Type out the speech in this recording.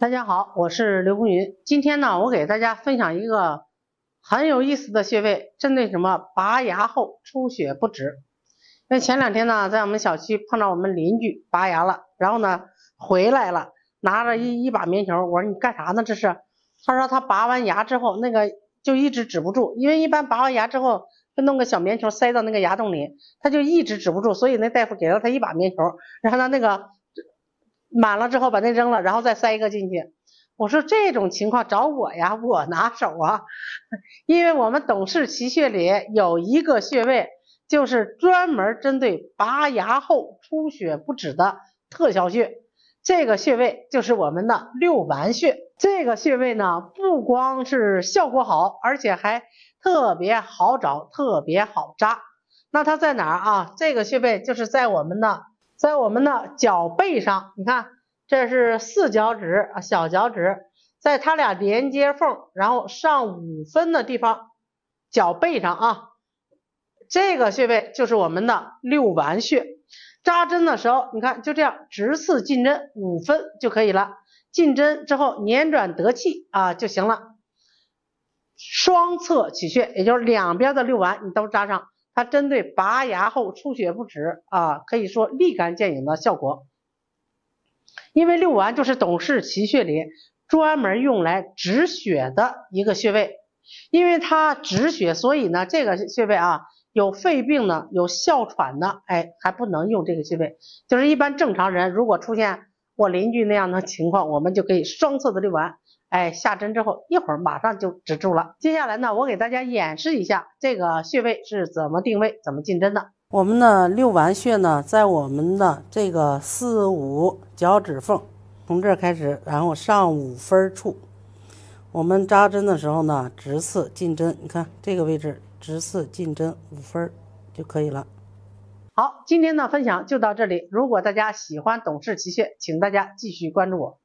大家好，我是刘红云。今天呢，我给大家分享一个很有意思的穴位，针对什么拔牙后出血不止。因为前两天呢，在我们小区碰到我们邻居拔牙了，然后呢回来了，拿着一一把棉球。我说你干啥呢？这是？他说他拔完牙之后，那个就一直止不住，因为一般拔完牙之后，会弄个小棉球塞到那个牙洞里，他就一直止不住。所以那大夫给了他一把棉球，然后他那个。满了之后把那扔了，然后再塞一个进去。我说这种情况找我呀，我拿手啊。因为我们董氏奇穴里有一个穴位，就是专门针对拔牙后出血不止的特效穴。这个穴位就是我们的六完穴。这个穴位呢，不光是效果好，而且还特别好找，特别好扎。那它在哪儿啊？这个穴位就是在我们的。在我们的脚背上，你看，这是四脚趾啊，小脚趾，在它俩连接缝，然后上五分的地方，脚背上啊，这个穴位就是我们的六完穴。扎针的时候，你看就这样直刺进针五分就可以了，进针之后捻转得气啊就行了。双侧取穴，也就是两边的六完，你都扎上。它针对拔牙后出血不止啊，可以说立竿见影的效果。因为六丸就是董氏奇穴里专门用来止血的一个穴位。因为它止血，所以呢，这个穴位啊，有肺病的、有哮喘的，哎，还不能用这个穴位。就是一般正常人，如果出现我邻居那样的情况，我们就可以双侧的六丸哎，下针之后一会儿马上就止住了。接下来呢，我给大家演示一下这个穴位是怎么定位、怎么进针的。我们的六完穴呢，在我们的这个四五脚趾缝，从这开始，然后上五分处。我们扎针的时候呢，直刺进针，你看这个位置，直刺进针五分就可以了。好，今天的分享就到这里。如果大家喜欢董氏奇穴，请大家继续关注我。